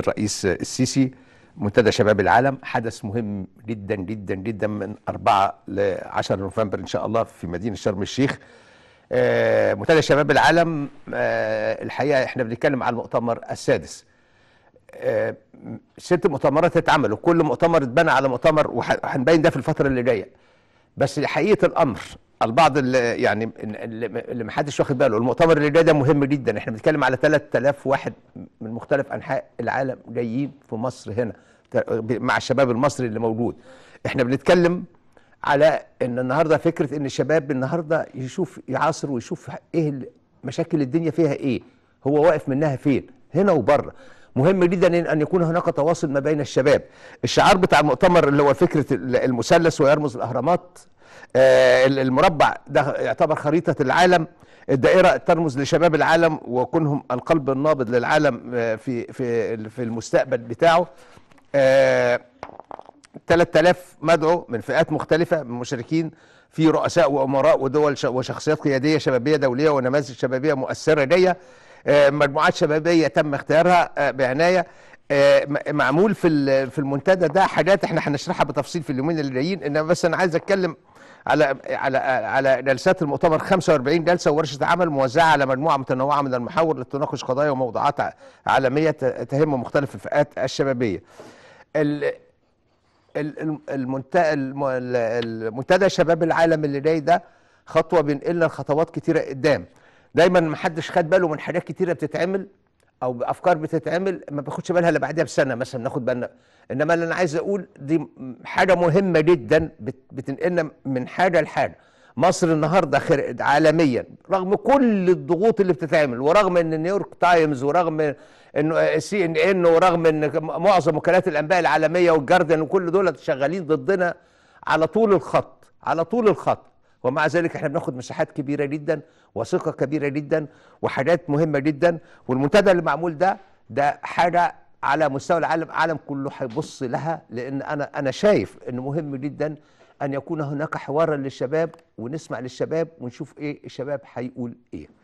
الرئيس السيسي منتدى شباب العالم حدث مهم جدا جدا جدا من 4 ل 10 نوفمبر ان شاء الله في مدينه شرم الشيخ آه، منتدى شباب العالم آه، الحقيقه احنا بنتكلم على المؤتمر السادس آه، ست مؤتمرات اتعملوا كل مؤتمر اتبنى على مؤتمر وهنبين ده في الفتره اللي جايه بس حقيقه الامر البعض اللي يعني اللي ما حدش واخد باله المؤتمر اللي جاي ده مهم جدا احنا بنتكلم على 3000 واحد مختلف انحاء العالم جايين في مصر هنا مع الشباب المصري اللي موجود احنا بنتكلم على ان النهارده فكره ان الشباب النهارده يشوف يعاصر ويشوف ايه مشاكل الدنيا فيها ايه هو واقف منها فين هنا وبره مهم جدا ان يكون هناك تواصل ما بين الشباب الشعار بتاع المؤتمر اللي هو فكره المثلث ويرمز الاهرامات آه، المربع ده يعتبر خريطه العالم الدائرة ترمز لشباب العالم وكونهم القلب النابض للعالم آه، في في في المستقبل بتاعه 3000 آه، مدعو من فئات مختلفة من مشاركين في رؤساء وأمراء ودول وشخصيات قيادية شبابية دولية ونماذج شبابية مؤثرة ليا آه، مجموعات شبابية تم اختيارها بعناية معمول في في المنتدى ده حاجات احنا هنشرحها بتفصيل في اليومين اللي جايين انما بس انا عايز اتكلم على على على جلسات المؤتمر 45 جلسه وورشه عمل موزعه على مجموعه متنوعه من المحاور لتناقش قضايا وموضوعات عالميه تهم مختلف الفئات الشبابيه. المنتدى شباب العالم اللي جاي ده خطوه بينقلنا لخطوات كتيره قدام. دايما ما حدش خد باله من حاجات كتيره بتتعمل او بافكار بتتعمل ما بياخدش بالها الا بعدها بسنه مثلا ناخد بالنا انما اللي انا عايز اقول دي حاجه مهمه جدا بتنقلنا من حاجه لحاجه مصر النهارده خرقت عالميا رغم كل الضغوط اللي بتتعمل ورغم ان نيويورك تايمز ورغم انه سي ان ان ورغم ان معظم وكالات الانباء العالميه والجاردن وكل دول شغالين ضدنا على طول الخط على طول الخط ومع ذلك احنا بناخد مساحات كبيره جدا وثقه كبيره جدا وحاجات مهمه جدا والمنتدى اللي معمول ده ده حاجه على مستوى العالم العالم كله هيبص لها لان انا انا شايف انه مهم جدا ان يكون هناك حوارا للشباب ونسمع للشباب ونشوف ايه الشباب هيقول ايه